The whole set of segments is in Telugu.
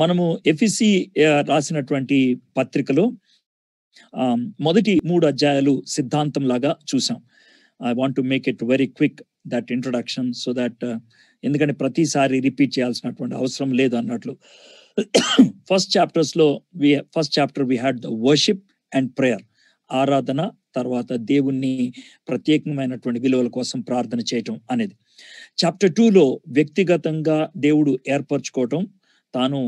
మనము ఎఫ్ఈసి రాసినటువంటి పత్రికలో మొదటి మూడు అధ్యాయాలు సిద్ధాంతం లాగా చూసాం I want to make it very quick that introduction so that ఎందుకంటే ప్రతిసారి రిపీట్ చేయాల్సినటువంటి అవసరం లేదు అన్నట్లు ఫస్ట్ చాప్టర్స్ లో we first chapter we had the worship and prayer ఆరాధన తర్వాత దేవుణ్ణి ప్రత్యేకమైనటువంటి విలువల కోసం ప్రార్థన చేయటం అనేది చాప్టర్ టూలో వ్యక్తిగతంగా దేవుడు ఏర్పరచుకోవటం తాను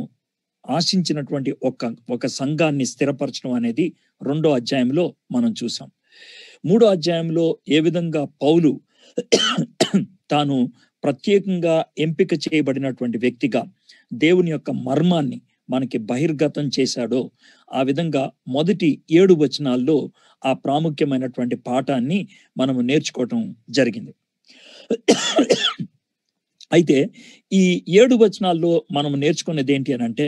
ఆశించినటువంటి ఒక ఒక సంఘాన్ని స్థిరపరచడం అనేది రెండో అధ్యాయంలో మనం చూసాం మూడో అధ్యాయంలో ఏ విధంగా పౌలు తాను ప్రత్యేకంగా ఎంపిక చేయబడినటువంటి వ్యక్తిగా దేవుని యొక్క మర్మాన్ని మనకి బహిర్గతం చేశాడో ఆ విధంగా మొదటి ఏడు వచనాల్లో ఆ ప్రాముఖ్యమైనటువంటి పాఠాన్ని మనము నేర్చుకోవటం జరిగింది అయితే ఈ ఏడు వచనాల్లో మనం నేర్చుకునేది ఏంటి అని అంటే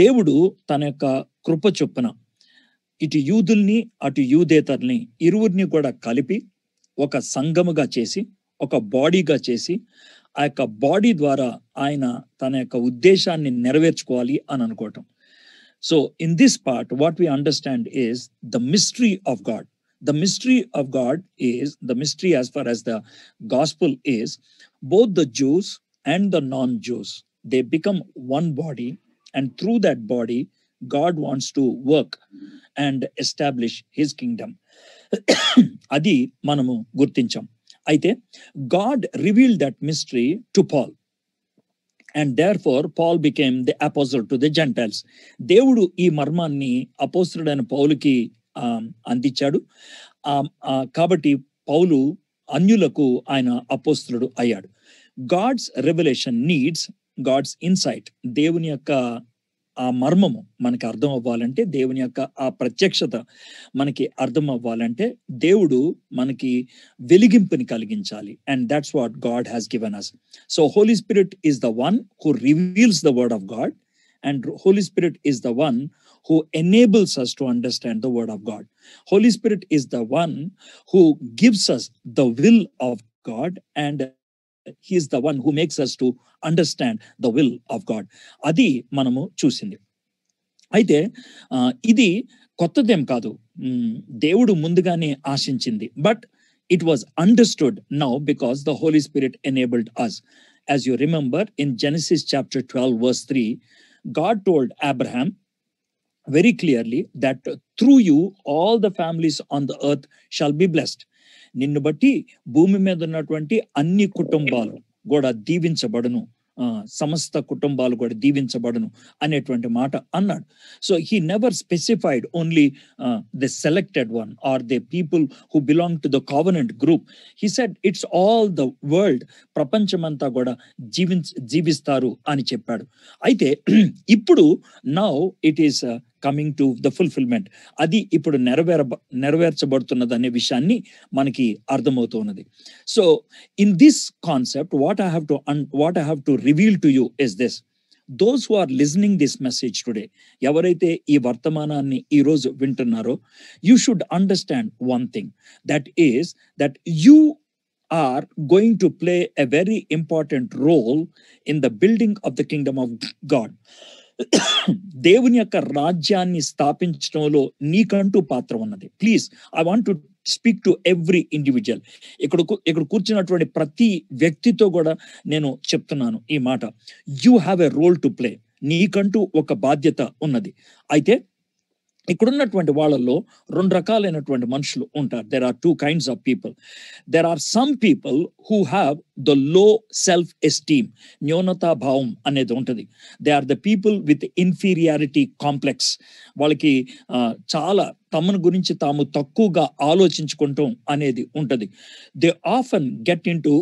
దేవుడు తన యొక్క కృప చొప్పున ఇటు యూదుల్ని అటు యూదేతర్ని ఇరువురిని కూడా కలిపి ఒక సంగముగా చేసి ఒక బాడీగా చేసి ఆ యొక్క బాడీ ద్వారా ఆయన తన యొక్క ఉద్దేశాన్ని నెరవేర్చుకోవాలి అని అనుకోవటం so in this part what we understand is the mystery of God the mystery of God is the mystery as far as the gospel is both the Jews and the non Jews. They become one body, and through that body, God wants to work and establish his kingdom అది మనము గుర్తించాం అయితే God reveal that mystery to Paul and therefore Paul became the apostle to the Gentiles దేవుడు ఈ మర్మాన్ని అపోసుడైన పౌలుకి అందించాడు కాబట్టి పౌలు అన్యులకు ఆయన అపోస్తుడు అయ్యాడు God's revelation needs God's insight దేవుని యొక్క ఆ మర్మము మనకి అర్థం అవ్వాలంటే దేవుని యొక్క ఆ ప్రత్యక్షత మనకి అర్థం అవ్వాలంటే దేవుడు మనకి వెలిగింపుని కలిగించాలి and that's what God has given us so Holy Spirit is the one who reveals the word of God and Holy Spirit is the one who enables us to understand the word of God Holy Spirit is the one who gives us the will of God and he is the one who makes us to understand the will of God. Adi manamu chusindi. Aide idi kottadem kadu. Devudu ashin chindi. But it was understood now because the Holy Spirit enabled us. As you remember in Genesis chapter 12 verse 3, God told Abraham very clearly that through you all the families on the earth shall be blessed. నిన్ను బట్టి భూమి మీద ఉన్నటువంటి అన్ని కుటుంబాలు కూడా దీవించబడును సమస్త కుటుంబాలు కూడా దీవించబడను అనేటువంటి మాట అన్నాడు so he never specified only the selected one or the people who belong to the covenant group he said it's all the world ప్రపంచమంతా కూడా జీవించ జీవిస్తారు అని చెప్పాడు అయితే ఇప్పుడు now it is coming to the fulfilment అది ఇప్పుడు నెరవేర నెరవేర్చబడుతున్నది అనే విషయాన్ని మనకి అర్థమవుతూ ఉన్నది so in this concept what I have to what I have to reveal to you is this those who are listening this message today ఎవరైతే ఈ వర్తమానాన్ని ఈరోజు వింటున్నారో you should understand one thing that is that you are going to play a very important role in the building of the kingdom of God. దేవుని యొక్క రాజ్యాన్ని స్థాపించడంలో నీకంటూ పాత్ర ఉన్నది please I want to speak to every individual ఇక్కడ ఇక్కడ కూర్చున్నటువంటి ప్రతి వ్యక్తితో కూడా నేను చెప్తున్నాను ఈ మాట you have a role to play నీకంటూ ఒక బాధ్యత ఉన్నది అయితే ఇక్కడున్నటువంటి వాళ్ళల్లో రెండు రకాలైనటువంటి మనుషులు ఉంటారు there are two kinds of people there are some people who have the low self esteem భావం అనేది ఉంటుంది they are the people with inferiority complex వాళ్ళకి చాలా తమను గురించి తాము తక్కువగా ఆలోచించుకుంటాం అనేది ఉంటుంది they often get into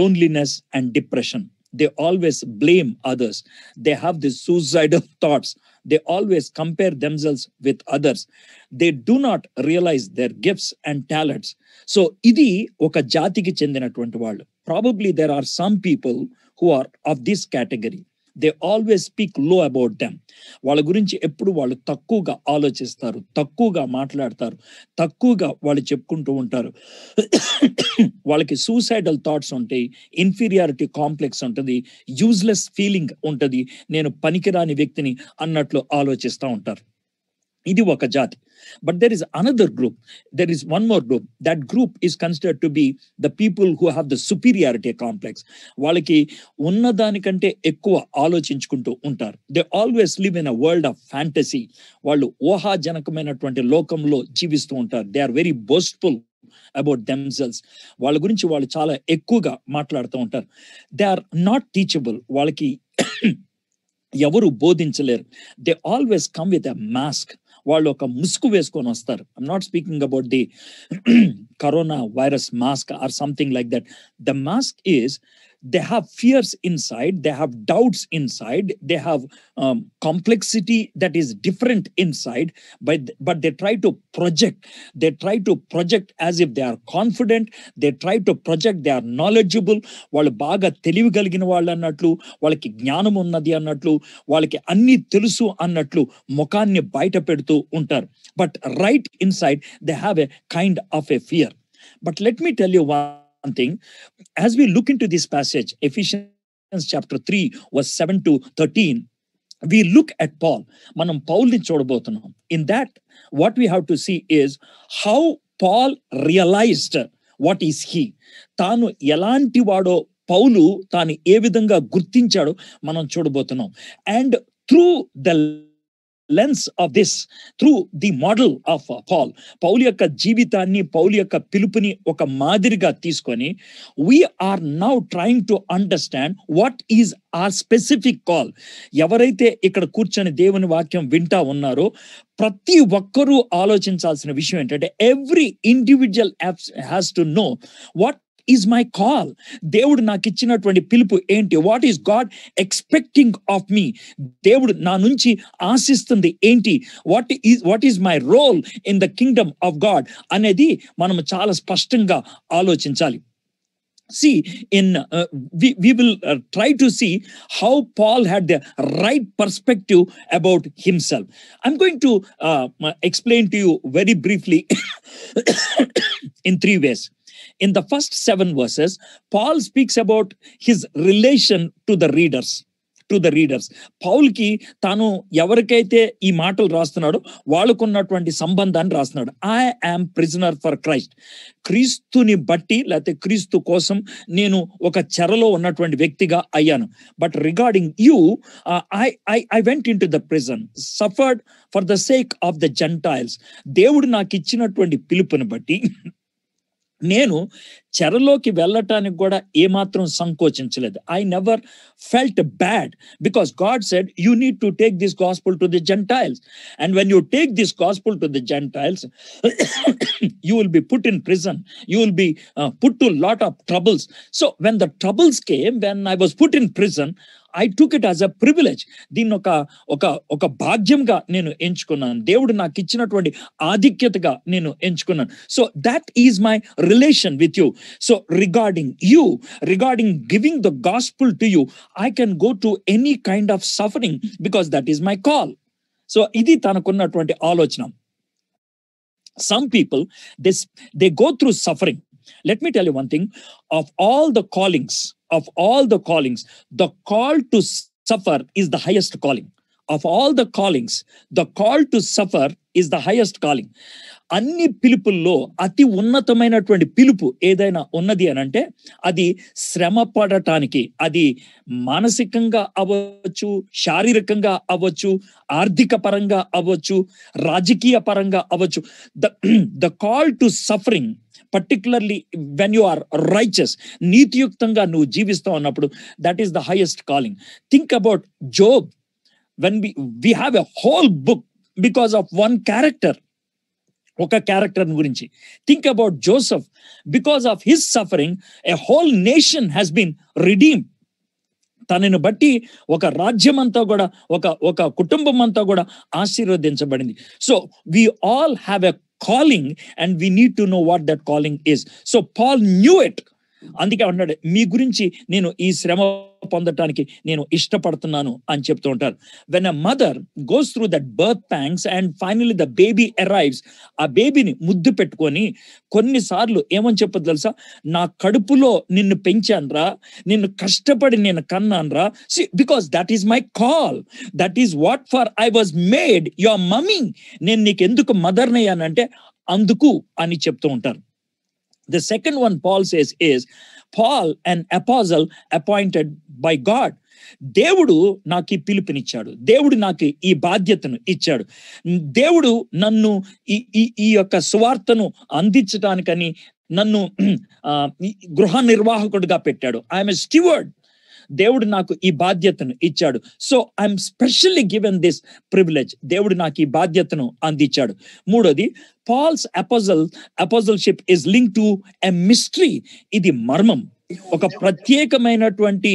loneliness and depression they always blame others they have the suicide thoughts they always compare themselves with others. They do not realize their gifts and talents. So, idi oka jati ki chendina world. Probably there are some people who are of this category. They always speak low about them వాళ్ళ గురించి ఎప్పుడు వాళ్ళు తక్కువగా ఆలోచిస్తారు తక్కువగా మాట్లాడతారు తక్కువగా వాళ్ళు చెప్పుకుంటూ ఉంటారు వాళ్ళకి సూసైడల్ థాట్స్ ఉంటాయి ఇన్ఫీరియారిటీ కాంప్లెక్స్ ఉంటుంది యూజ్లెస్ ఫీలింగ్ ఉంటుంది నేను పనికిరాని వ్యక్తిని అన్నట్లు ఆలోచిస్తూ ఉంటారు ఇది ఒక జాతి but there is another group there is one more group that group is considered to be the people who have the superiority complex వాళ్ళకి ఉన్నదానికంటే ఎక్కువ ఆలోచించుకుంటూ ఉంటారు they always live in a world of fantasy వాళ్ళు ఊహాజనకమైనటువంటి లోకంలో జీవిస్తూ ఉంటారు they are very boastful about themselves వాళ్ళ గురించి వాళ్ళు చాలా ఎక్కువగా మాట్లాడుతూ ఉంటారు దే ఆర్ నాట్ టీచబుల్ వాళ్ళకి ఎవరు బోధించలేరు they always come with a mask వాళ్ళు ఒక ముసుగు వేసుకొని వస్తారు I'm not speaking about the corona virus mask or something like that the mask is they have fears inside, they have doubts inside, they have um, complexity that is different inside, but, but they try to project. They try to project as if they are confident, they try to project they are knowledgeable, వాళ్ళు బాగా తెలివి కలిగిన వాళ్ళు అన్నట్లు వాళ్ళకి జ్ఞానం ఉన్నది అన్నట్లు వాళ్ళకి అన్ని తెలుసు అన్నట్లు ముఖాన్ని బయట పెడుతూ ఉంటారు but right inside they have a kind of a fear but let me tell you one thing. As we look into this passage, Ephesians chapter 3, verse 7 to 13, we look at Paul. Manam Paulni చూడబోతున్నాం. In that, what we have to see is how Paul realized what is he. తాను Yalanti వాడో Paulu Tani ఏ విధంగా manam And through the lens of this through the model of Paul Paul యొక్క జీవితాన్ని పౌల్ యొక్క పిలుపుని ఒక మాదిరిగా తీసుకొని we're now trying to understand what is our specific call ఎవరైతే ఇక్కడ కూర్చొని దేవుని వాక్యం వింటా ఉన్నారో ప్రతి ఒక్కరూ ఆలోచించాల్సిన విషయం ఏంటంటే every individual has to know what is my call దేవుడు నాకు ఇచ్చినటువంటి పిలుపు ఏంటి what is God expecting of me దేవుడు నా నుంచి ఆశిస్తుంది ఏంటి what is what is my role in the kingdom of God అనేది మనం చాలా స్పష్టంగా ఆలోచించాలి see in uh, we, will uh, try to see how paul had the right perspective about himself i'm going to uh, explain to you very briefly in three ways in the first seven verses, Paul speaks about his relation to the readers. To the readers పౌల్కి తాను ఎవరికైతే ఈ మాటలు రాస్తున్నాడో వాళ్ళకున్నటువంటి సంబంధాన్ని రాస్తున్నాడు I am prisoner for Christ క్రీస్తుని బట్టి లేకపోతే క్రీస్తు కోసం నేను ఒక చెరలో ఉన్నటువంటి వ్యక్తిగా అయ్యాను but regarding you I I I went into the prison suffered for the sake of the Gentiles దేవుడు నాకు ఇచ్చినటువంటి పిలుపుని బట్టి నేను చెరలోకి వెళ్ళటానికి కూడా ఏమాత్రం సంకోచించలేదు I never felt bad because God said you need to take this gospel to the Gentiles and when you take this gospel to the Gentiles you will be put in prison you will be put to lot of troubles so when the troubles came when I was put in prison I took it as a privilege దీన్ని ఒక ఒక ఒక భాగ్యంగా నేను ఎంచుకున్నాను దేవుడు నాకు ఇచ్చినటువంటి ఆధిక్యతగా నేను ఎంచుకున్నాను so that is my relation with you so regarding you regarding giving the gospel to you I can go to any kind of suffering because that is my call so ఇది తనకున్నటువంటి ఆలోచన some people this they go through suffering Let me tell you one thing of all the callings, of all the callings, the call to suffer is the highest calling. Of all the callings the call to suffer is the highest calling అన్ని పిలుపుల్లో అతి ఉన్నతమైనటువంటి పిలుపు ఏదైనా ఉన్నది అని అంటే అది శ్రమ పడటానికి అది మానసికంగా అవ్వచ్చు శారీరకంగా అవ్వచ్చు ఆర్థిక పరంగా అవ్వచ్చు రాజకీయ పరంగా అవ్వచ్చు the the call to suffering particularly when you are righteous నీతియుక్తంగా నువ్వు జీవిస్తావు అన్నప్పుడు that is the highest calling think about Job when we we have a whole book because of one character oka character gurinchi think about joseph because of his suffering a whole nation has been redeemed తనను బట్టి ఒక రాజ్యం అంతా కూడా ఒక ఒక కుటుంబం అంతా కూడా ఆశీర్వదించబడింది so we all have a calling and we need to know what that calling is so Paul knew it అందుకే అంటున్నాడు మీ గురించి నేను ఈ శ్రమ పొందటానికి నేను ఇష్టపడుతున్నాను అని చెప్తూ ఉంటారు when a mother goes through that birth pangs and finally the baby arrives ఆ బేబీని ముద్దు పెట్టుకొని కొన్నిసార్లు ఏమని చెప్పదు తెలుసా నా కడుపులో నిన్ను పెంచానరా నిన్ను కష్టపడి నేను కన్నానరా see because that is my call that is what for I was made your mummy నేను నీకు ఎందుకు మదర్ని అంటే అందుకు అని చెప్తూ ఉంటారు The second one Paul says is Paul, an apostle appointed by God. దేవుడు నాకు ఈ పిలుపునిచ్చాడు దేవుడు నాకు ఈ బాధ్యతను ఇచ్చాడు దేవుడు నన్ను ఈ ఈ యొక్క సువార్తను అందించడానికని నన్ను గృహ నిర్వాహకుడిగా పెట్టాడు ఐఎమ్ స్టివర్డ్ దేవుడు నాకు ఈ బాధ్యతను ఇచ్చాడు so I'm specially given this privilege దేవుడు నాకు ఈ బాధ్యతను అందించాడు మూడోది Paul's apostle apostleship is link to a mystery ఇది మర్మం ఒక ప్రత్యేకమైనటువంటి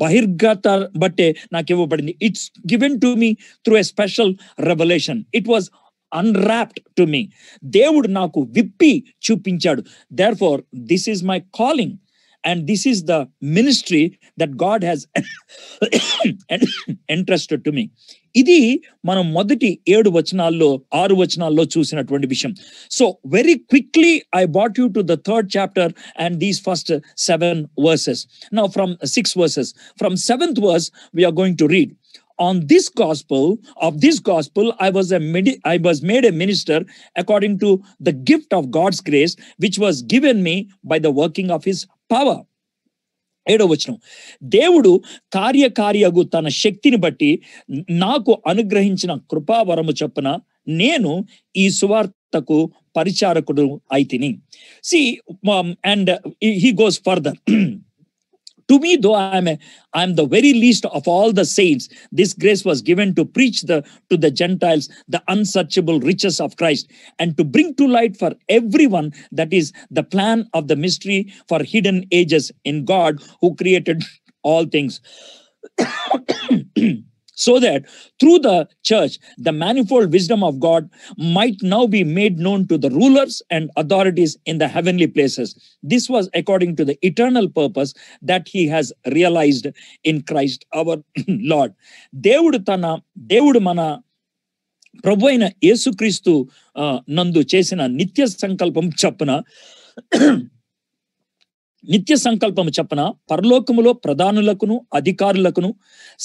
బహిర్గత బట్టే నాకు ఇవ్వబడింది it's given to me through a special revelation it was unwrapped to me దేవుడు నాకు విప్పి చూపించాడు therefore this is my calling And this is the ministry that God has entrusted to me. ఇది మనం మొదటి ఏడు వచనాల్లో ఆరు వచనాల్లో చూసినటువంటి విషయం so very quickly I brought you to the third chapter and these first seven verses నా from six verses from seventh verse we're going to read on this gospel of this gospel i was a medi- i was made a minister according to the gift of god's grace which was given me by the working of his power ఏడో వచనం దేవుడు కార్యకార్యగు తన శక్తిని బట్టి నాకు అనుగ్రహించిన కృపావరము చొప్పున నేను ఈ సువార్తకు పరిచారకుడు అయితిని see and he goes further to me though i'm a, i'm the very least of all the saints this grace was given to preach the to the gentiles the unsearchable riches of christ and to bring to light for everyone that is the plan of the mystery for hidden ages in god who created all things so that through the church, the manifold wisdom of God might now be made known to the rulers and authorities in the heavenly places. This was according to the eternal purpose that he has realized in Christ our Lord. దేవుడు tana, దేవుడు mana, ప్రభు అయిన Christu uh, nandu చేసిన నిత్య సంకల్పం నిత్య సంకల్పము చెప్పన పరలోకములో ప్రధానులకును అధికారులకును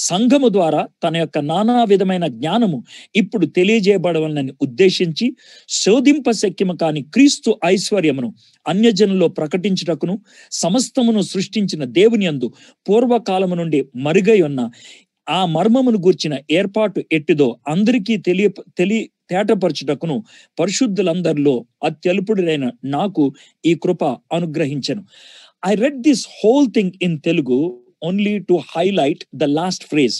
సంఘము ద్వారా తన యొక్క నానా విధమైన జ్ఞానము ఇప్పుడు తెలియజేయబడవాలని ఉద్దేశించి శోధింప శక్యము కాని క్రీస్తు ఐశ్వర్యమును అన్యజనులో ప్రకటించుటకును సమస్తమును సృష్టించిన దేవుని అందు పూర్వకాలము నుండి మరుగై ఉన్న ఆ మర్మమును గూర్చిన ఏర్పాటు ఎట్టిదో అందరికీ తెలియ తెలి తేటపరచుటకును పరిశుద్ధులందరిలో అత్యల్పుడైన నాకు ఈ కృప అనుగ్రహించను I read this whole thing in Telugu only to highlight the last phrase.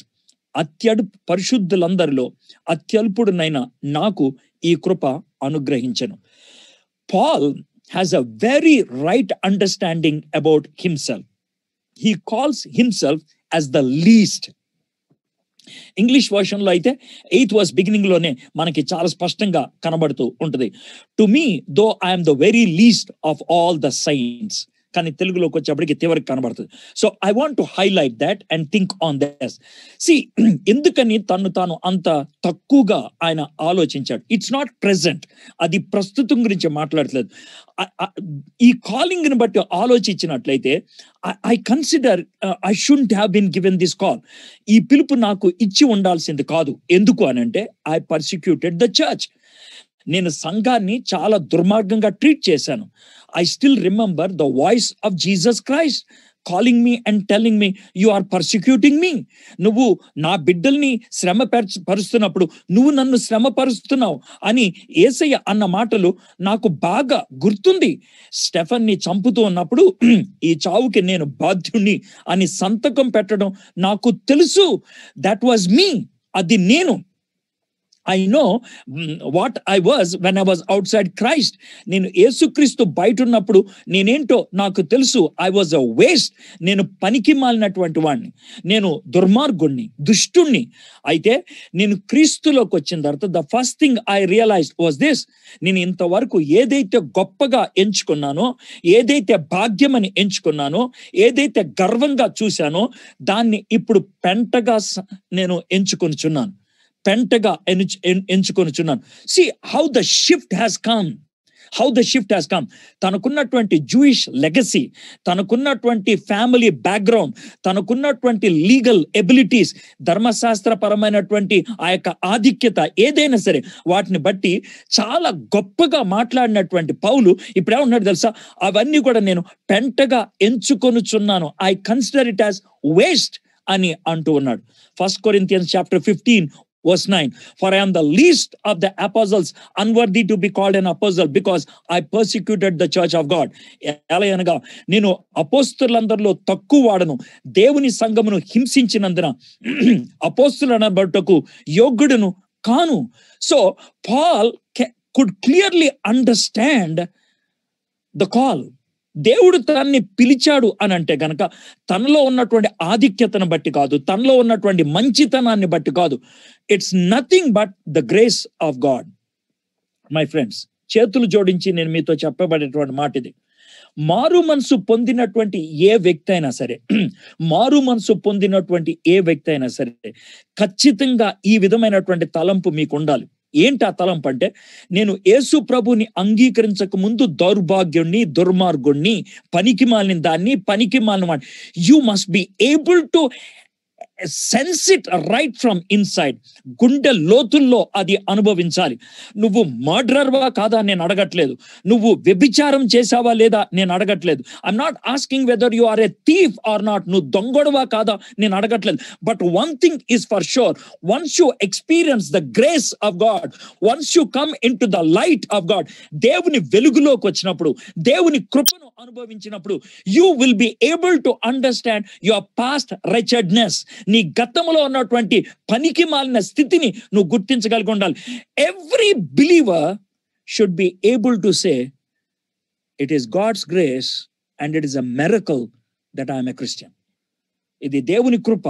అత్యడు పరిశుద్ధులందరిలో అత్యల్పుడునైన నాకు ఈ కృప అనుగ్రహించను Paul has a very right understanding about himself he calls himself as the least English వర్షన్లో అయితే ఎయిత్ వర్స్ బిగినింగ్లోనే మనకి చాలా స్పష్టంగా కనబడుతూ ఉంటుంది to me though I'm the very least of all the saints కానీ తెలుగులోకి వచ్చేప్పటికి తీవ్రకి కనబడుతుంది so I want to highlight that and think on this see ఎందుకని తను తాను అంత తక్కువగా ఆయన ఆలోచించాడు ఇట్స్ నాట్ ప్రెసెంట్ అది ప్రస్తుతం గురించి మాట్లాడట్లేదు ఈ కాలింగ్ని బట్టి ఆలోచించినట్లయితే I consider I should have been given this call ఈ పిలుపు నాకు ఇచ్చి ఉండాల్సింది కాదు ఎందుకు అని అంటే ఐ పర్సిక్యూటెడ్ ద చర్చ్ నేను సంఘాన్ని చాలా దుర్మార్గంగా ట్రీట్ చేశాను I still remember the voice of Jesus Christ calling me and telling me you are persecuting me నువ్వు నా బిడ్డల్ని శ్రమ పరుస్తున్నప్పుడు నువ్వు నన్ను శ్రమ పరుస్తున్నావు అని ఏసయ్య అన్న మాటలు నాకు బాగా గుర్తుంది స్టెఫన్ని చంపుతూ ఉన్నప్పుడు ఈ చావుకి నేను బాధ్యుణ్ణి అని సంతకం పెట్టడం నాకు తెలుసు దట్ వాజ్ మీ అది నేను I know what I was when I was outside Christ నేను యేసుక్రీస్తు బయట ఉన్నప్పుడు నేనేంటో నాకు తెలుసు ఐ వాజ్ అ వేస్ట్ నేను పనికి మాలినటువంటి వాడిని నేను దుర్మార్గుణ్ణి దుష్టుణ్ణి అయితే నేను క్రీస్తులోకి వచ్చిన తర్వాత the first thing I realize was this నేను ఇంతవరకు ఏదైతే గొప్పగా ఎంచుకున్నానో ఏదైతే భాగ్యమని ఎంచుకున్నానో ఏదైతే గర్వంగా చూశానో దాన్ని ఇప్పుడు పెంటగా నేను ఎంచుకొనిచున్నాను పెంటగా ఎంచు ఎంచుకొనుచున్నాను see how the shift has come how the shift has come తనకున్నటువంటి జూయిష్ లెగసీ తనకున్నటువంటి ఫ్యామిలీ బ్యాక్గ్రౌండ్ తనకున్నటువంటి లీగల్ ఎబిలిటీస్ ధర్మశాస్త్రపరమైనటువంటి ఆ యొక్క ఆధిక్యత ఏదైనా సరే వాటిని బట్టి చాలా గొప్పగా మాట్లాడినటువంటి పౌలు ఇప్పుడు ఏమన్నాడు తెలుసా అవన్నీ కూడా నేను పెంటగా ఎంచుకొనుచున్నాను I consider it as waste అని అంటూ ఉన్నాడు first Corinthians chapter fifteen Verse 9, for I am the least of the apostles, unworthy to be called an apostle, because I persecuted the church of God. ఎలా అనగా నేను అపోస్తులందరిలో తక్కువ వాడను దేవుని సంఘమును హింసించినందున అపోస్తులు అనబడుటకు యోగ్యుడును కాను so Paul could clearly understand the దేవుడు తనని పిలిచాడు అని అంటే గనక తనలో ఉన్నటువంటి ఆధిక్యతను బట్టి కాదు తనలో ఉన్నటువంటి మంచితనాన్ని బట్టి కాదు it's nothing but the grace of God my friends చేతులు జోడించి నేను మీతో చెప్పబడేటువంటి మాట ఇది మారు మనసు పొందినటువంటి ఏ వ్యక్తి అయినా సరే మారు మనసు పొందినటువంటి ఏ వ్యక్తి అయినా సరే ఖచ్చితంగా ఈ విధమైనటువంటి తలంపు మీకు ఉండాలి ఏంటి ఆ తలంపు అంటే నేను యేసు ప్రభుని అంగీకరించక ముందు దౌర్భాగ్యుణ్ణి దుర్మార్గుణ్ణి పనికి మాలిన దాన్ని పనికి మాలిన you must be able to sense it right from inside గుండె లోతుల్లో అది అనుభవించాలి నువ్వు మర్డరర్వా కాదా నేను అడగట్లేదు నువ్వు వ్యభిచారం చేసావా లేదా నేను అడగట్లేదు I'm not asking whether you are a thief or not నువ్వు దొంగడవా కాదా నేను అడగట్లేదు but one thing is for sure once you experience the grace of God once you come in the light of God దేవుని వెలుగులోకి వచ్చినప్పుడు దేవుని కృపను అనుభవించినప్పుడు you will be able to understand your past wretchedness నీ గతంలో ఉన్నటువంటి పనికి మాలిన స్థితిని నువ్వు గుర్తించగలిగి ఉండాలి every believer should be able to say it is God's grace and it is a miracle that I'm a Christian ఇది దేవుని కృప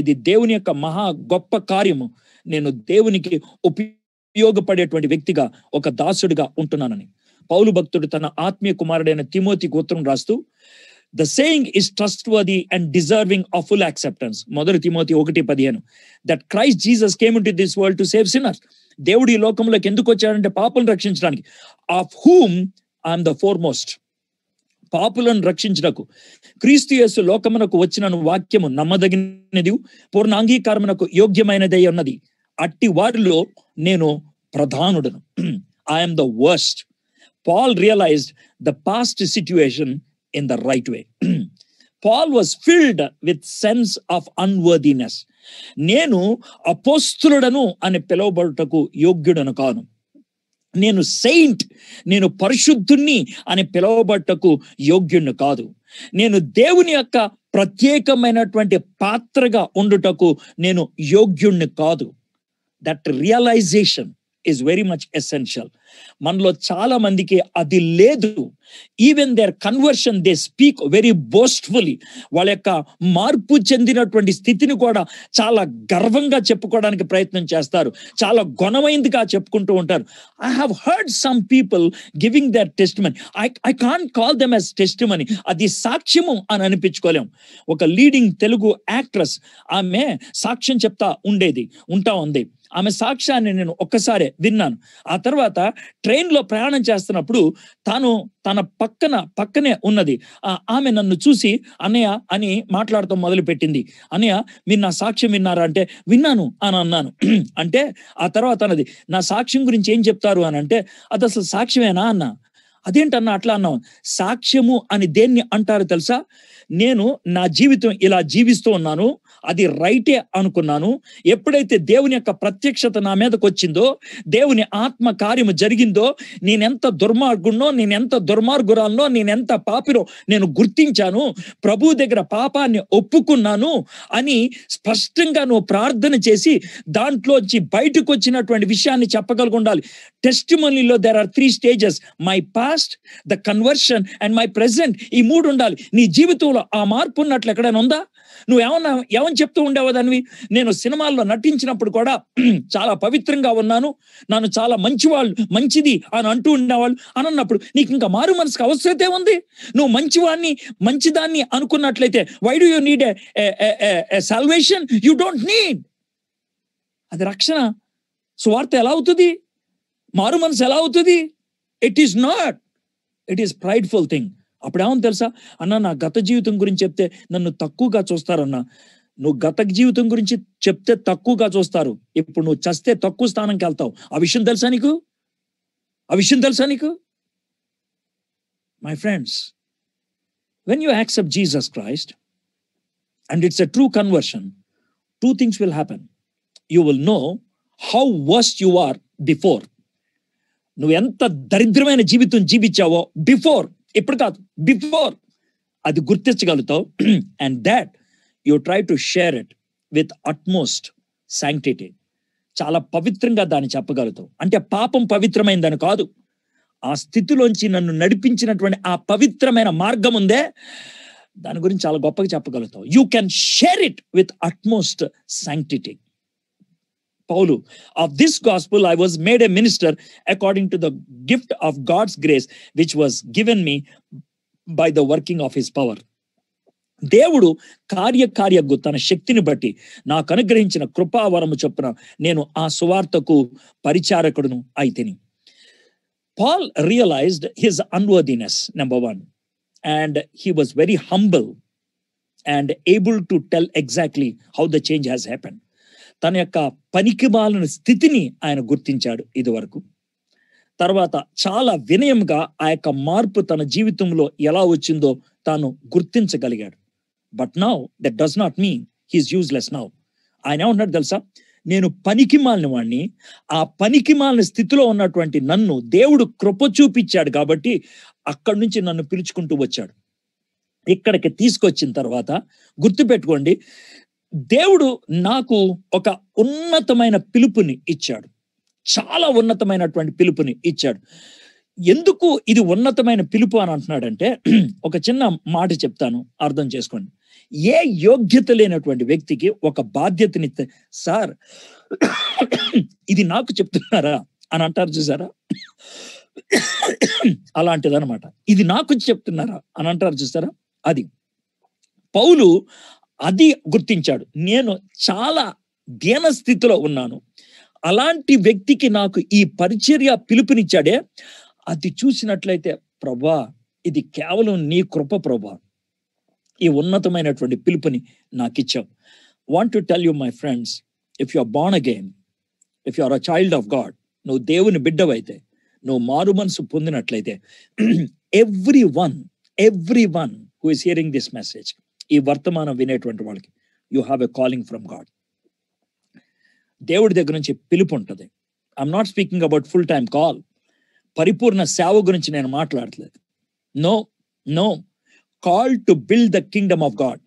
ఇది దేవుని యొక్క మహా గొప్ప కార్యము నేను దేవునికి ఉపయోగపడేటువంటి వ్యక్తిగా ఒక దాసుడిగా ఉంటున్నానని పౌలు భక్తుడు తన ఆత్మీయ కుమారుడైన తిమోతి గోత్రం రాస్తూ the saying is trustworthy and deserving of full acceptance. మొదటి తిమోతి ఒకటి పదిహేను that Christ Jesus came into this world to save sinners దేవుడు ఈ లోకంలోకి ఎందుకు వచ్చాడంటే పాపలను రక్షించడానికి of whom I'm the foremost పాపులను రక్షించటకు క్రీస్తు యేసు లోకమునకు వచ్చిన వాక్యము నమ్మదగినది పూర్ణ అంగీకారమునకు యోగ్యమైనదై ఉన్నది అట్టి వారిలో నేను ప్రధానుడను I'm the worst Paul realised the past situation in the right way Paul was filled with sense of unworthiness నేను అపోస్తులుడను అని పిలువబడుటకు యోగ్యుడను కాను నేను సెయింట్ నేను పరిశుద్ధుణ్ణి అని పిలువబట్టకు యోగ్యుణ్ణి కాదు నేను దేవుని యొక్క ప్రత్యేకమైనటువంటి పాత్రగా ఉండుటకు నేను యోగ్యుణ్ణి కాదు that realisation is very much essential మనలో చాలా మందికి అది లేదు even their conversion they speak very boastfully వాళ్ళ యొక్క మార్పు చెందినటువంటి స్థితిని కూడా చాలా గర్వంగా చెప్పుకోవడానికి ప్రయత్నం చేస్తారు చాలా గుణమైందిగా చెప్పుకుంటూ ఉంటారు I have heard some people giving their test money I I can call them as test money అది సాక్ష్యము అని అనిపించుకోలేం ఒక లీడింగ్ తెలుగు యాక్ట్రస్ ఆమె సాక్ష్యం చెప్తా ఉండేది ఉంటా ఉంది ఆమె సాక్ష్యాన్ని నేను ఒక్కసారే విన్నాను ఆ తర్వాత ట్రైన్లో ప్రయాణం చేస్తున్నప్పుడు తాను తన పక్కన పక్కనే ఉన్నది ఆమె నన్ను చూసి అన్నయ్య అని మాట్లాడటం మొదలుపెట్టింది అన్నయ్య మీరు నా సాక్ష్యం విన్నారా అంటే విన్నాను అని అన్నాను అంటే ఆ తర్వాత అన్నది నా సాక్ష్యం గురించి ఏం చెప్తారు అని అంటే అది అసలు సాక్ష్యమేనా అన్న అదేంటన్నా అట్లా అన్నాం సాక్ష్యము అని దేన్ని అంటారు తెలుసా నేను నా జీవితం ఇలా జీవిస్తూ ఉన్నాను అది రైటే అనుకున్నాను ఎప్పుడైతే దేవుని యొక్క ప్రత్యక్షత నా మీదకి వచ్చిందో దేవుని ఆత్మ కార్యము జరిగిందో నేనెంత దుర్మార్గుణ్ణో నేనెంత దుర్మార్గురాలనో నేనెంత పాపినో నేను గుర్తించాను ప్రభు దగ్గర పాపాన్ని ఒప్పుకున్నాను అని స్పష్టంగా నువ్వు ప్రార్థన చేసి దాంట్లోంచి బయటకు వచ్చినటువంటి విషయాన్ని చెప్పగలిగి ఉండాలి టెస్టిమోనీలో there are three stages my past the conversion and my present ఈ మూడు ఉండాలి నీ జీవితంలో ఆ మార్పు ఉన్నట్లు ఎక్కడైనా ఉందా నువ్వు ఏమన్నా ఏమని చెప్తూ ఉండేవా దానివి నేను సినిమాల్లో నటించినప్పుడు కూడా చాలా పవిత్రంగా ఉన్నాను నన్ను చాలా మంచివాళ్ళు మంచిది అని అంటూ ఉండేవాళ్ళు అని అన్నప్పుడు నీకు ఇంకా మారు మనసుకు అవసరతే ఉంది నువ్వు మంచివాడిని మంచిదాన్ని అనుకున్నట్లయితే why do you need a salvation you don't need అది రక్షణ స్వార్థ ఎలా అవుతుంది మారు మనసు ఎలా అవుతుంది it is not it is prideful thing అప్పుడేమని తెలుసా అన్న నా గత జీవితం గురించి చెప్తే నన్ను తక్కువగా చూస్తారన్న నువ్వు గత జీవితం గురించి చెప్తే తక్కువగా చూస్తారు ఇప్పుడు నువ్వు చస్తే తక్కువ స్థానంకి వెళ్తావు ఆ విషయం తెలుసా నీకు ఆ విషయం తెలుసా నీకు my friends when you accept Jesus Christ and it's a true conversion two things will happen you will know how worst you are before నువ్వు ఎంత దరిద్రమైన జీవితం జీవించావో బిఫోర్ ఇప్పుడు కాదు బిఫోర్ అది గుర్తించగలుగుతావు and that you try to share it with utmost sanctity చాలా పవిత్రంగా దాన్ని చెప్పగలుగుతావు అంటే పాపం పవిత్రమైందని కాదు ఆ స్థితిలోంచి నన్ను నడిపించినటువంటి ఆ పవిత్రమైన మార్గం ఉందే దాని గురించి చాలా గొప్పగా చెప్పగలుగుతావు you can share it with utmost sanctity Paulo. Of this gospel, I was made a minister according to the gift of God's grace, which was given me by the working of his power. దేవుడు కార్యకార్యకు తన శక్తిని బట్టి నాకు అనుగ్రహించిన కృపావరము చొప్పున నేను ఆ సువార్తకు పరిచారకుడును అయితేని Paul realised his unworthiness number one and he was very humble and able to tell exactly how the change has happened తన యొక్క పనికిమాలిన స్థితిని ఆయన గుర్తించాడు ఇదివరకు తర్వాత చాలా వినయంగా ఆ యొక్క మార్పు తన జీవితంలో ఎలా వచ్చిందో తాను గుర్తించగలిగాడు but now that does not mean he's useless now ఆయన ఏమన్నాడు తెలుసా నేను పనికి మాలిన వాడిని ఆ పనికి మాలిన స్థితిలో ఉన్నటువంటి నన్ను దేవుడు కృప చూపించాడు కాబట్టి అక్కడి నుంచి నన్ను పిలుచుకుంటూ వచ్చాడు ఇక్కడికి తీసుకొచ్చిన తర్వాత గుర్తుపెట్టుకోండి దేవుడు నాకు ఒక ఉన్నతమైన పిలుపుని ఇచ్చాడు చాలా ఉన్నతమైనటువంటి పిలుపుని ఇచ్చాడు ఎందుకు ఇది ఉన్నతమైన పిలుపు అని అంటున్నాడంటే ఒక చిన్న మాట చెప్తాను అర్థం చేసుకోండి ఏ యోగ్యత లేనటువంటి వ్యక్తికి ఒక బాధ్యతని సార్ ఇది నాకు చెప్తున్నారా అని అంటారు చూసారా అలాంటిదనమాట ఇది నాకు చెప్తున్నారా అని అంటారు చూసారా అది పౌలు అది గుర్తించాడు నేను చాలా దీన స్థితిలో ఉన్నాను అలాంటి వ్యక్తికి నాకు ఈ పరిచర్య పిలుపునిచ్చాడే అది చూసినట్లయితే ప్రభా ఇది కేవలం నీ కృప ప్రభా ఈ ఉన్నతమైనటువంటి పిలుపుని నాకు ఇచ్చావు want to tell you my friends if you are born again if you are a child of God నువ్వు దేవుని బిడ్డవైతే నువ్వు మారు మనసు పొందినట్లయితే everyone everyone who is hearing this message ఈ వర్తమానం వినేటువంటి వాళ్ళకి you have a calling from God దేవుడి దగ్గర నుంచి పిలుపు ఉంటుంది I'm not speaking about full time call పరిపూర్ణ సేవ గురించి నేను మాట్లాడట్లేదు no no call to build the kingdom of God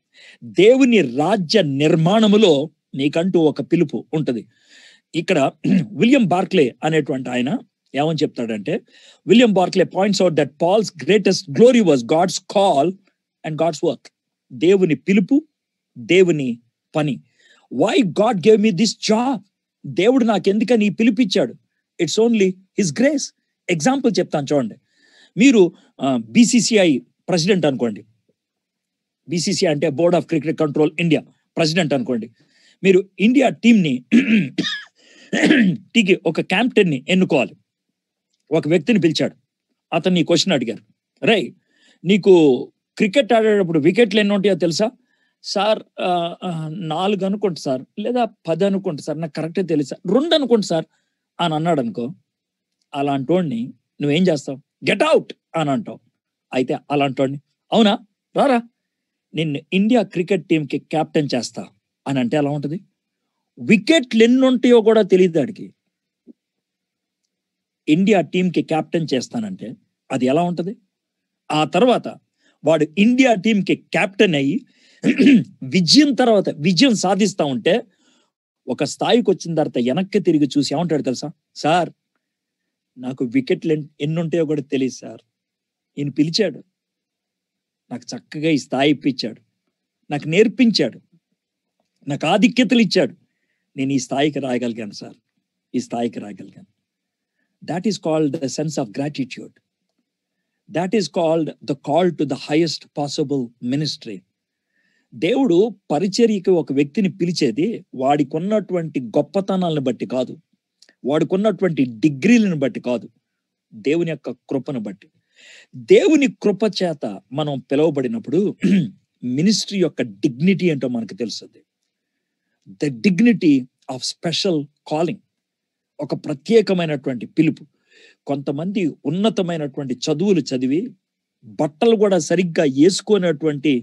దేవుని రాజ్య నిర్మాణములో నీకంటూ ఒక పిలుపు ఉంటుంది ఇక్కడ విలియం బార్క్లే అనేటువంటి ఆయన ఏమని చెప్తాడంటే William Barclay points out that Paul's greatest glory was God's call and God's work దేవుని పిలుపు దేవుని పని why God gave me this job దేవుడు నాకెందుకని పిలిపించాడు it's only his grace example చెప్తాను చూడండి మీరు బీసీసీఐ ప్రెసిడెంట్ అనుకోండి బీసీసీ అంటే board of cricket control India president అనుకోండి మీరు ఇండియా టీంని టీకి ఒక క్యాంప్టెన్ని ఎన్నుకోవాలి ఒక వ్యక్తిని పిలిచాడు అతన్ని క్వశ్చన్ అడిగారు రై నీకు క్రికెట్ ఆడేటప్పుడు వికెట్లు ఎన్ని ఉంటాయో తెలుసా సార్ నాలుగు అనుకోండి సార్ లేదా పది అనుకోండి సార్ నాకు కరెక్టే తెలుసా రెండు అనుకోండి సార్ అని అన్నాడు అనుకో అలాంటోడిని నువ్వేం చేస్తావు గెట్ అవుట్ అని అంటావు అయితే అలాంటోడిని అవునా రారా నిన్ను ఇండియా క్రికెట్ టీంకి క్యాప్టెన్ చేస్తా అని అంటే ఎలా ఉంటుంది వికెట్లు ఎన్ని ఉంటాయో కూడా తెలియదు వాడికి ఇండియా టీంకి క్యాప్టెన్ చేస్తానంటే అది ఎలా ఉంటుంది ఆ తర్వాత వాడు ఇండియా టీంకి కెప్టెన్ అయ్యి విజయం తర్వాత విజయం సాధిస్తూ ఉంటే ఒక స్థాయికి వచ్చిన తర్వాత వెనక్కి తిరిగి చూసి ఏమంటాడు తెలుసా సార్ నాకు వికెట్లు ఎన్ని ఉంటాయో కూడా తెలియదు సార్ ఈయన పిలిచాడు నాకు చక్కగా ఈ స్థాయి ఇప్పించాడు నాకు నేర్పించాడు నాకు ఆధిక్యతలు ఇచ్చాడు నేను ఈ స్థాయికి రాయగలిగాను సార్ ఈ స్థాయికి రాయగలిగాను that is called the sense of gratitude that is called the call to the highest possible ministry దేవుడు పరిచర్యకి ఒక వ్యక్తిని పిలిచేది వాడికి ఉన్నటువంటి గొప్పతనాలను బట్టి కాదు వాడికున్నటువంటి డిగ్రీలను బట్టి కాదు దేవుని యొక్క కృపను బట్టి దేవుని కృప చేత మనం పిలువబడినప్పుడు మినిస్ట్రీ యొక్క డిగ్నిటీ ఏంటో మనకు తెలుస్తుంది the dignity of special calling ఒక ప్రత్యేకమైనటువంటి పిలుపు కొంతమంది ఉన్నతమైనటువంటి చదువులు చదివి బట్టలు కూడా సరిగ్గా వేసుకోనటువంటి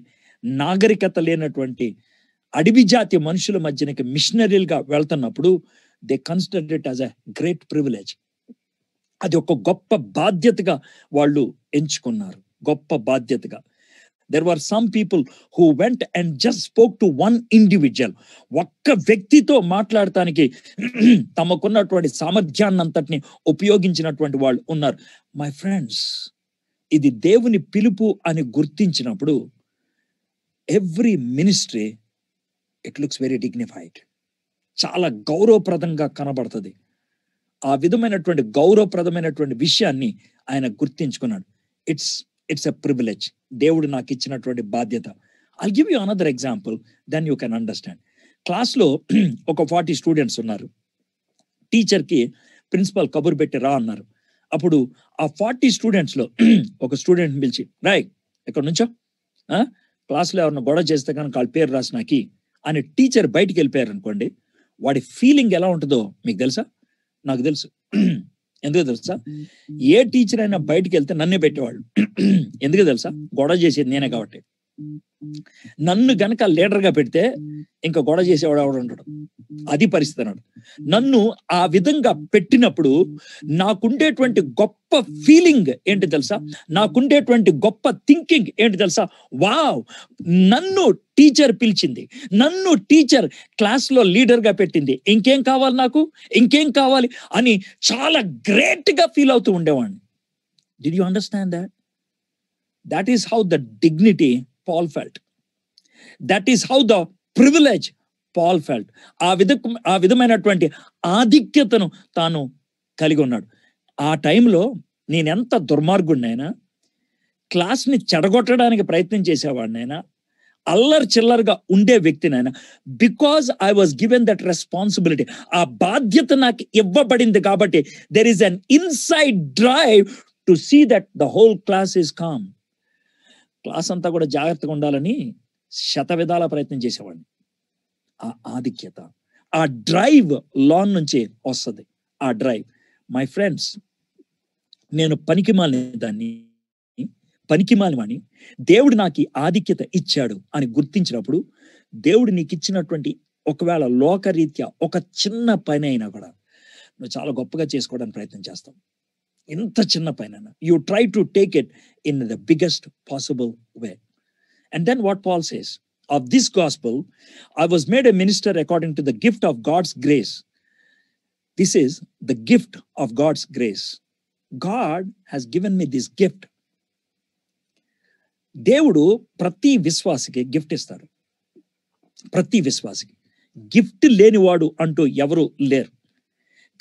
నాగరికత లేనటువంటి అడవి జాతి మనుషుల మధ్యనకి మిషనరీలుగా వెళ్తున్నప్పుడు they consider it as a great privilege అది ఒక గొప్ప బాధ్యతగా వాళ్ళు ఎంచుకున్నారు గొప్ప బాధ్యతగా there were some people who went and just spoke to one individual ఒక్క వ్యక్తితో మాట్లాడటానికి తమకున్నటువంటి సామర్థ్యాన్ని అంతటిని ఉపయోగించినటువంటి వాళ్ళు ఉన్నారు మై ఫ్రెండ్స్ ఇది దేవుని పిలుపు అని గుర్తించినప్పుడు every ministry it looks very dignified చాలా గౌరవప్రదంగా కనబడుతుంది ఆ విధమైనటువంటి గౌరవప్రదమైనటువంటి విషయాన్ని ఆయన గుర్తించుకున్నాడు ఇట్స్ ఇట్స్ అ ప్రివిలేజ్ దేవుడు నాకు ఇచ్చినటువంటి బాధ్యత I give you another example then you can understand క్లాస్లో ఒక ఫార్టీ స్టూడెంట్స్ ఉన్నారు టీచర్కి ప్రిన్సిపల్ కబురు పెట్టి రా అన్నారు అప్పుడు ఆ ఫార్టీ స్టూడెంట్స్లో ఒక స్టూడెంట్ పిలిచి రాయ్ ఎక్కడి నుంచో క్లాస్లో ఎవరిని గొడవ చేస్తే కనుక వాళ్ళ పేరు రాసి నాకి అని టీచర్ బయటికి వెళ్ళిపోయారు అనుకోండి వాడి ఫీలింగ్ ఎలా ఉంటుందో మీకు తెలుసా నాకు తెలుసు ఎందుకు తెలుసా ఏ టీచర్ అయినా బయటకు వెళ్తే నన్నే పెట్టేవాళ్ళు ఎందుకు తెలుసా గొడవ చేసేది నేనే కాబట్టి నన్ను గనక లీడర్ గా పెడితే ఇంకా గొడవ చేసేవాడు ఎవడు ఉండడు అది పరిస్థితి అన్నాడు నన్ను ఆ విధంగా పెట్టినప్పుడు నాకుండేటువంటి గొప్ప ఫీలింగ్ ఏంటి తెలుసా నాకుండేటువంటి గొప్ప థింకింగ్ ఏంటి తెలుసా వావ్ నన్ను టీచర్ పిలిచింది నన్ను టీచర్ క్లాస్లో లీడర్గా పెట్టింది ఇంకేం కావాలి నాకు ఇంకేం కావాలి అని చాలా గ్రేట్గా ఫీల్ అవుతూ ఉండేవాడిని did you understand that that is how the dignity Paul felt that is how the privilege Paul felt ఆ విధ ఆ విధమైనటువంటి ఆధిక్యతను తాను కలిగి ఉన్నాడు ఆ టైంలో నేనెంత దుర్మార్గుడినైనా క్లాస్ని చెడగొట్టడానికి ప్రయత్నం చేసేవాడినైనా అల్లర్ చిల్లర్గా ఉండే వ్యక్తినైనా because I was given that responsibility ఆ బాధ్యత నాకు ఇవ్వబడింది కాబట్టి there is an inside drive to see that the whole class is calm class అంతా కూడా జాగ్రత్తగా ఉండాలని శత విధాల ప్రయత్నం చేసేవాడిని ఆ ఆధిక్యత ఆ డ్రైవ్ లోన్ నుంచే వస్తుంది ఆ డ్రైవ్ మై ఫ్రెండ్స్ నేను పనికి మాలిన దాన్ని పనికి మాలినవాణి దేవుడు నాకు ఆధిక్యత ఇచ్చాడు అని గుర్తించినప్పుడు దేవుడు నీకు ఇచ్చినటువంటి ఒకవేళ లోకరీత్యా ఒక చిన్న పని అయినా కూడా నువ్వు చాలా గొప్పగా చేసుకోవడానికి ప్రయత్నం చేస్తావు ఎంత చిన్న పైన you try to take it in the biggest possible way and then what Paul says of this gospel I was made a minister according to the gift of God's grace this is the gift of God's grace God has given me this gift దేవుడు ప్రతి విశ్వాసికి గిఫ్ట్ ఇస్తారు ప్రతి విశ్వాసికి గిఫ్ట్ లేనివాడు అంటూ ఎవరు లేరు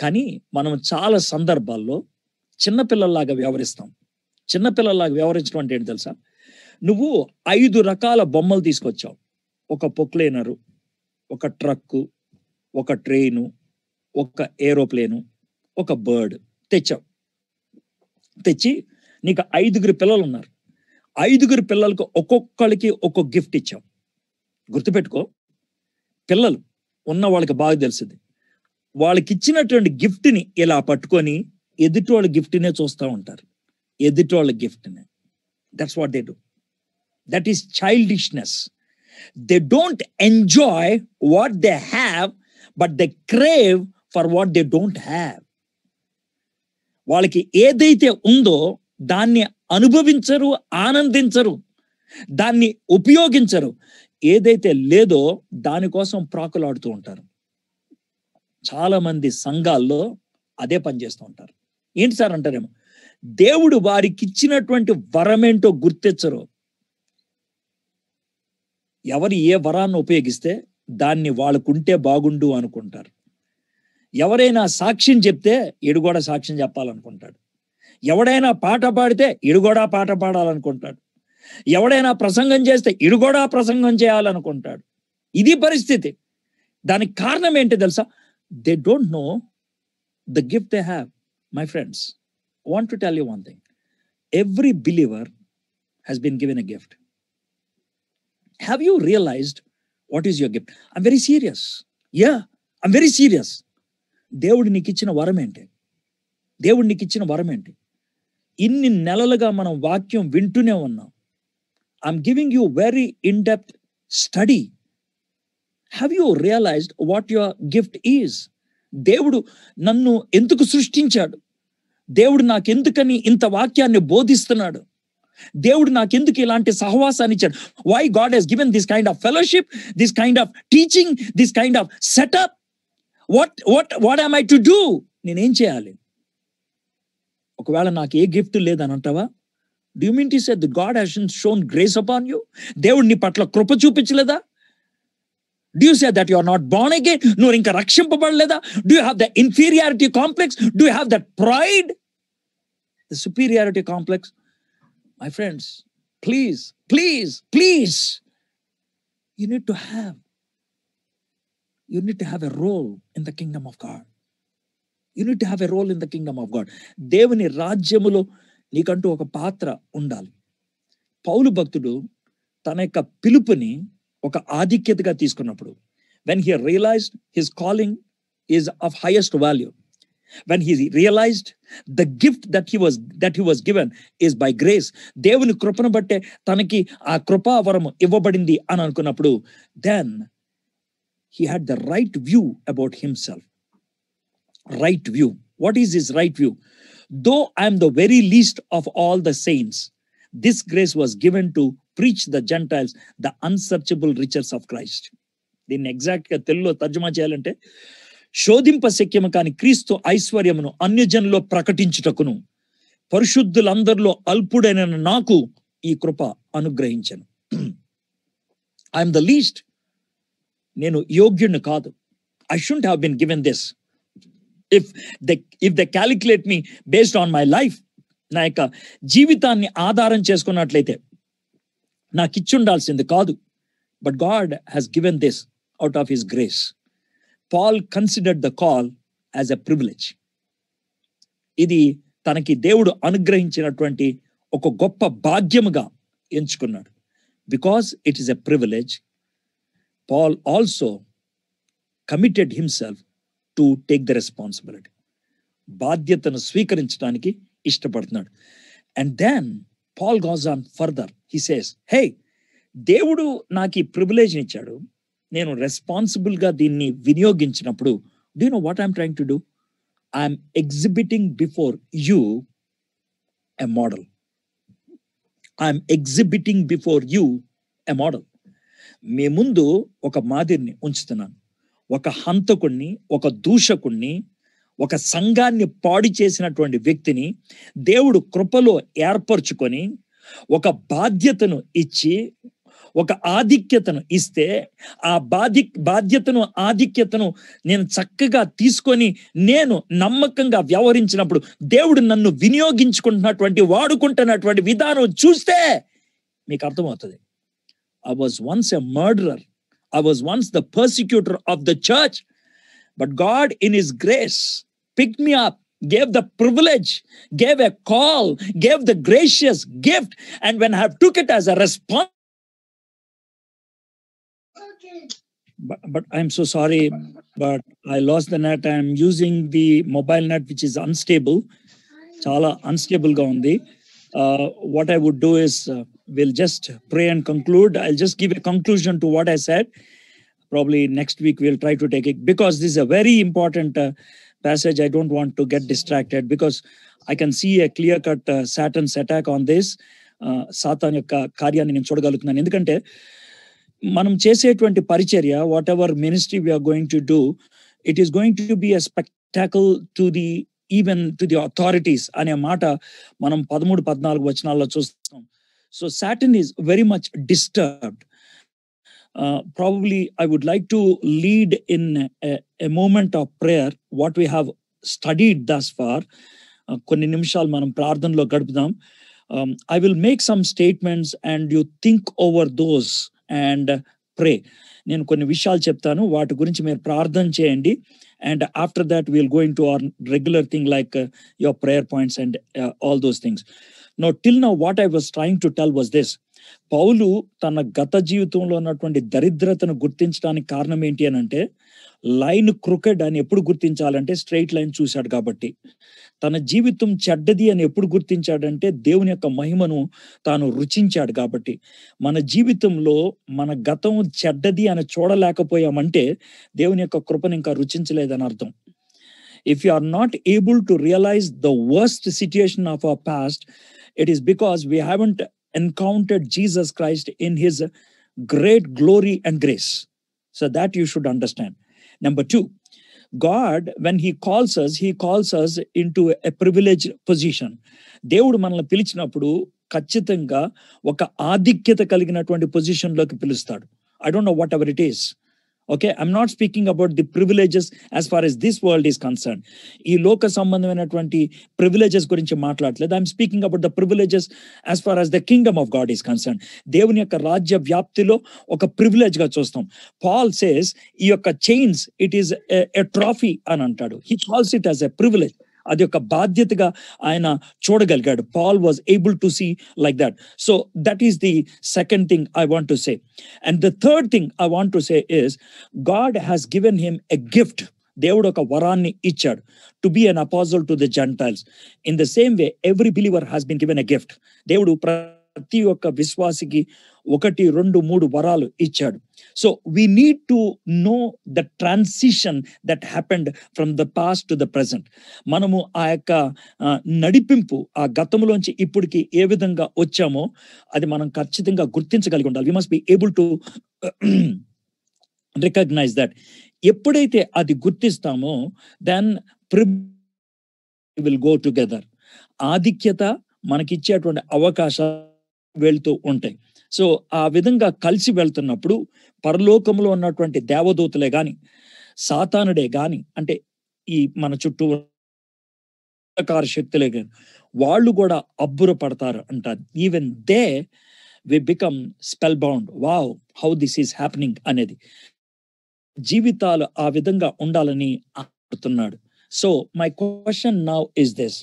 కానీ మనం చాలా సందర్భాల్లో చిన్నపిల్లల్లాగా వ్యవహరిస్తాం చిన్నపిల్లల్లాగా వ్యవహరించడం అంటే ఏంటి తెలుసా నువ్వు ఐదు రకాల బొమ్మలు తీసుకొచ్చావు ఒక పొక్లేనరు ఒక ట్రక్కు ఒక ట్రైను ఒక ఏరోప్లేను ఒక బర్డ్ తెచ్చావు తెచ్చి నీకు ఐదుగురు పిల్లలు ఉన్నారు ఐదుగురు పిల్లలకు ఒక్కొక్కరికి ఒక్కొక్క గిఫ్ట్ ఇచ్చావు గుర్తుపెట్టుకో పిల్లలు ఉన్న వాళ్ళకి బాగా తెలిసింది వాళ్ళకి ఇచ్చినటువంటి గిఫ్ట్ని ఇలా పట్టుకొని ఎదుటి వాళ్ళ గిఫ్ట్నే చూస్తూ ఉంటారు వాళ్ళ గిఫ్ట్నే that's what they do that is childishness they don't enjoy what they have but they crave for what they don't have వాళ్ళకి ఏదైతే ఉందో దాన్ని అనుభవించరు ఆనందించరు దాన్ని ఉపయోగించరు ఏదైతే లేదో దానికోసం ప్రాకులాడుతూ ఉంటారు చాలామంది సంఘాల్లో అదే పనిచేస్తూ ఉంటారు ఏంటి సార్ అంటారేమో దేవుడు వారికి ఇచ్చినటువంటి వరం ఏంటో గుర్తించరు ఎవరు ఏ వరాన్ని ఉపయోగిస్తే దాన్ని వాళ్ళకుంటే బాగుండు అనుకుంటారు ఎవరైనా సాక్ష్యం చెప్తే ఎడుగోడ సాక్ష్యం చెప్పాలనుకుంటాడు ఎవడైనా పాట పాడితే ఇడుగోడా పాట పాడాలనుకుంటాడు ఎవడైనా ప్రసంగం చేస్తే ఇడుగోడా ప్రసంగం చేయాలనుకుంటాడు ఇది పరిస్థితి దానికి కారణం ఏంటి తెలుసా they don't know the gift they have My friends, I want to tell you one thing. Every believer has been given a gift. Have you realized what is your gift? I'm very serious. Yeah, I'm very serious. దేవుడు నీకు ఇచ్చిన వరం ఏంటి దేవుడు నీకు ఇచ్చిన వరం ఏంటి ఇన్ని నెలలుగా మనం వాక్యం వింటూనే ఉన్నాం I'm giving you very in-depth study have you realised what your gift is దేవుడు నన్ను ఎందుకు సృష్టించాడు దేవుడు నాకెందుకని ఇంత వాక్యాన్ని బోధిస్తున్నాడు దేవుడు నాకెందుకు ఇలాంటి సహవాసాన్ని ఇచ్చాడు why God has given this kind of fellowship this kind of teaching this kind of setup what what what I to do నేనేం చేయాలి ఒకవేళ నాకు ఏ గిఫ్ట్ లేదని అంటావా డ్యూమింటీ said God has shown grace upon you దేవుడిని పట్ల కృప చూపించలేదా Do you say that you are not born again? No, inka rakshimpabadleda? Do you have the inferiority complex? Do you have that pride? The superiority complex? My friends, please, please, please. You need to have. You need to have a role in the kingdom of God. You need to have a role in the kingdom of God. Devani నీకంటూ ఒక పాత్ర ఉండాలి Paulu bhaktudu తన యొక్క పిలుపుని ఒక ఆధిక్యతగా తీసుకున్నప్పుడు when he realised his calling is of highest value when he realised the gift that he was that he was given is by grace దేవుని కృపను బట్టే తనకి ఆ కృపావరం ఇవ్వబడింది అని అనుకున్నప్పుడు then he had the right view about himself right view what is his right view though I'm the very least of all the saints this grace was given to preach the Gentiles the unsearchable riches of Christ దీన్ని ఎగ్జాక్ట్ గా తెలుగులో తర్జుమా చేయాలంటే శోధింప శక్యము కాని క్రీస్తు ఐశ్వర్యమును అన్యజనులో ప్రకటించుటకును పరిశుద్ధులందరిలో అల్పుడైన నాకు ఈ కృప అనుగ్రహించను ఐఎమ్ ద లీస్ట్ నేను యోగ్యుని కాదు I shouldn't have been given this if the if the calculate me based on my life నా యొక్క జీవితాన్ని ఆధారం చేసుకున్నట్లయితే నాకు ఇచ్చుండాల్సింది కాదు but God has given this out of his grace Paul considered the call as a privilege ఇది తనకి దేవుడు అనుగ్రహించినటువంటి ఒక గొప్ప భాగ్యముగా ఎంచుకున్నాడు because it is a privilege Paul also committed himself to take the responsibility బాధ్యతను స్వీకరించడానికి ఇష్టపడుతున్నాడు and then Paul goes on further he says hey దేవుడు నాకు ఈ ప్రివిలేజ్ని ఇచ్చాడు నేను రెస్పాన్సిబుల్గా దీన్ని వినియోగించినప్పుడు do know what I'm trying to do I'm exhibiting before you a model I'm exhibiting before you a model మీ ముందు ఒక మాదిరిని ఉంచుతున్నాను ఒక హంతకుణ్ణి ఒక దూషకుణ్ణి ఒక సంఘాన్ని పాడు చేసినటువంటి వ్యక్తిని దేవుడు కృపలో ఏర్పరచుకొని ఒక బాధ్యతను ఇచ్చి ఒక ఆధిక్యతను ఇస్తే ఆ బాధి బాధ్యతను ఆధిక్యతను నేను చక్కగా తీసుకొని నేను నమ్మకంగా వ్యవహరించినప్పుడు దేవుడు నన్ను వినియోగించుకుంటున్నటువంటి వాడుకుంటున్నటువంటి విధానం చూస్తే మీకు అర్థమవుతుంది I was once a murderer I was once the persecutor of the church but God in his grace picked me up, gave the privilege, gave a call, gave the gracious gift. And when I took it as a response, But, but I'm so sorry, but I lost the net. I'm using the mobile net, which is unstable. Chala unstable gaundi. Uh, what I would do is uh, we'll just pray and conclude. I'll just give a conclusion to what I said. Probably next week we'll try to take it because this is a very important uh, passage. I don't want to get distracted because I can see a clear cut uh, Saturn's attack on this. సాతాన్ uh, యొక్క కార్యాన్ని నేను చూడగలుగుతున్నాను ఎందుకంటే మనం చేసేటువంటి పరిచర్య whatever ministry we're going to do it is going to be a spectacle to the even to the authorities అనే మాట మనం పదమూడు పద్నాలుగు వచనాల్లో చూస్తాం so Satan is very much disturbed Uh, probably I would like to lead in a, moment of prayer what we have studied thus far. Uh, um, I will make some statements and you think over those and pray. నేను కొన్ని విషయాలు చెప్తాను వాటి గురించి మీరు ప్రార్థన చేయండి and after that we'll going to our regular thing like your prayer points and all those things no till know what I was trying to tell was this పౌలు తన గత జీవితంలో ఉన్నటువంటి దరిద్రతను గుర్తించడానికి కారణం ఏంటి అని అంటే లైన్ క్రికెట్ అని ఎప్పుడు గుర్తించాలంటే స్ట్రైట్ లైన్ చూశాడు కాబట్టి తన జీవితం చెడ్డది అని ఎప్పుడు గుర్తించాడంటే దేవుని యొక్క మహిమను తాను రుచించాడు కాబట్టి మన జీవితంలో మన గతం చెడ్డది అని చూడలేకపోయామంటే దేవుని యొక్క కృపను ఇంకా రుచించలేదని అర్థం if you are not able to realise the worst situation of a past it is because we haven't encountered Jesus Christ in his great glory and grace. So that you should understand. Number two, God, when he calls us, he calls us into a privileged position. దేవుడు మనల్ని పిలిచినప్పుడు ఖచ్చితంగా ఒక ఆధిక్యత కలిగినటువంటి పొజిషన్లోకి పిలుస్తాడు I don't know whatever it is okay I'm not speaking about the privileges as far as this world is concern ఈ లోక సంబంధమైనటువంటి ప్రివిలేజెస్ గురించి మాట్లాడలేదు I'm speaking about the privileges as far as the kingdom of God is concern దేవుని యొక్క రాజ్య వ్యాప్తిలో ఒక ప్రివిలేజ్ గా చూస్తాం పాల్ సేస్ ఈ యొక్క chains it is a trophy అని అంటాడు he calls it as a privilege అది ఒక బాధ్యతగా ఆయన చూడగలిగాడు Paul was able to see like that so that is the second thing I want to say and the third thing I want to say is God has given him a gift దేవుడు ఒక వరాన్ని ఇచ్చాడు to be an apostle to the gentiles in the same way every believer has been given a gift దేవుడు ప్రతి ఒక్క విశ్వాసికి ఒకటి రెండు మూడు వరాలు ఇచ్చాడు so we need to know the transition that happened from the past to the present మనము ఆ యొక్క నడిపింపు ఆ గతంలోంచి ఇప్పటికి ఏ విధంగా వచ్చామో అది మనం ఖచ్చితంగా గుర్తించగలిగి ఉండాలి we must be able to recognise that ఎప్పుడైతే అది గుర్తిస్తామో దెన్ విల్ గో టుగెదర్ ఆధిక్యత మనకిచ్చేటువంటి అవకాశాలు వెళ్తూ ఉంటాయి సో ఆ విధంగా కలిసి వెళ్తున్నప్పుడు పరలోకంలో ఉన్నటువంటి దేవదూతలే కానీ సాతానుడే కానీ అంటే ఈ మన చుట్టూ అంధకార శక్తులే కానీ వాళ్ళు కూడా అబ్బురపడతారు అంటారు even they we become spellbound wow how this is happening అనేది జీవితాలు ఆ విధంగా ఉండాలని అడుగుతున్నాడు so my question now is this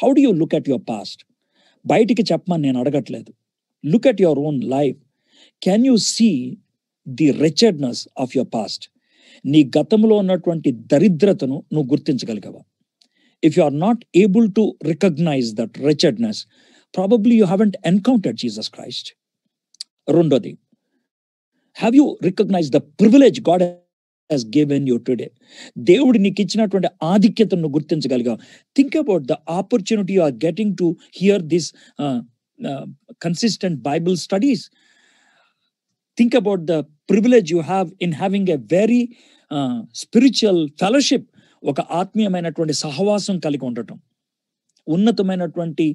how do you look at your past బయటికి చెప్పమని నేను అడగట్లేదు Look at your own life. Can you see the wretchedness of your past నీ గతంలో ఉన్నటువంటి దరిద్రతను నువ్వు గుర్తించగలిగావా if you are not able to recognise that wretchedness probably you haven't encountered Jesus Christ రెండోది have you recognise the privilege God has given you today దేవుడు నీకు ఇచ్చినటువంటి ఆధిక్యతను గుర్తించగలిగావు think about the opportunity you are getting to hear this uh, consistent Bible studies. Think about the privilege you have in having a very spiritual fellowship ఒక ఆత్మీయమైనటువంటి సహవాసం కలిగి ఉండటం ఉన్నతమైనటువంటి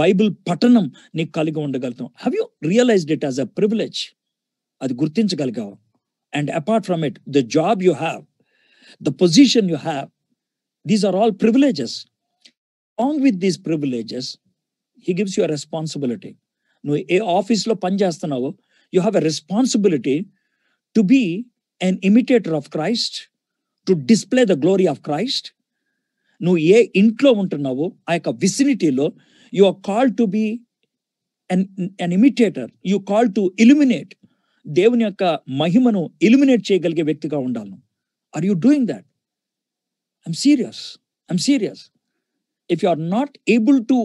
బైబిల్ పఠనం నీకు కలిగి ఉండగలుగుతాం have you realised it as a privilege అది గుర్తించగలిగావు and apart from it the job you have the position you have these are all privileges along with these privileges he gives your responsibility నువ్వు ఏ ఆఫీస్లో పనిచేస్తున్నావో you have a responsibility to be an imitator of Christ, to display the glory of Christ. నువ్వు ఏ ఇంట్లో ఉంటున్నావో ఆ యొక్క విసినిటీలో you are call to be an an imitator you call to illuminate దేవుని యొక్క మహిమను ఇల్యుమినేట్ చేయగలిగే వ్యక్తిగా ఉండాలను are you doing that I'm serious I'm serious if you are not able to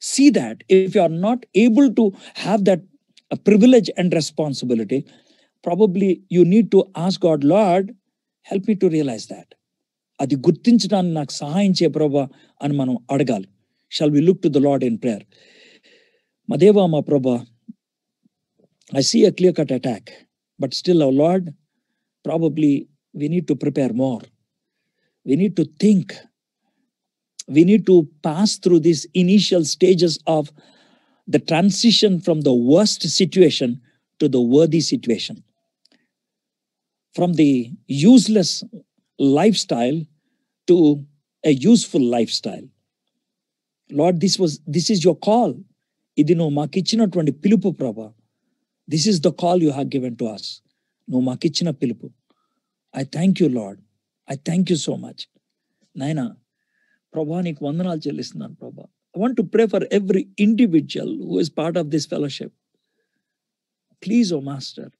see that if you are not able to have that uh, privilege and responsibility, probably you need to ask God, Lord, help me to realize that. Adi gurtinchanan nak sahayinche prabha anumanam Shall we look to the Lord in prayer? Madeva prabha, I see a clear cut attack, but still, our Lord, probably we need to prepare more. We need to think we need to pass through these initial stages of the transition from the worst situation to the worthy situation. From the useless lifestyle to a useful lifestyle. Lord, this was this is your call. This is the call you have given to us. You have given to us నువ్వు మాకిచ్చిన పిలుపు ఐ థ్యాంక్ యూ ప్రభా నీకు వందనాలు చెల్లిస్తున్నాను ప్రభా I want to pray for every individual who is part of this fellowship please O master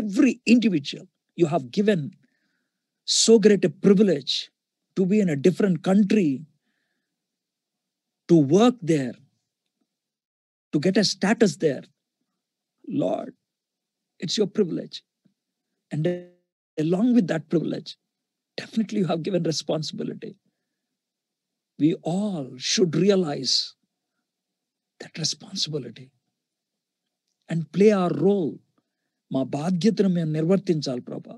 every individual you have given so great a privilege to be in a different country to work there to get a status there Lord it's your privilege and along with that privilege, definitely you have given responsibility. we all should realize that responsibility and play our role మా బాధ్యతను మేము నిర్వర్తించాలి ప్రభా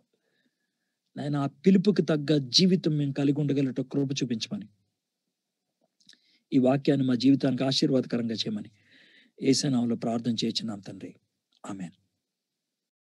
నేను ఆ పిలుపుకి తగ్గ జీవితం మేము కలిగి ఉండగలట కృప చూపించమని ఈ వాక్యాన్ని మా జీవితానికి ఆశీర్వాదకరంగా చేయమని ఏసనామలో ప్రార్థన చేయించిన తండ్రి ఆమెను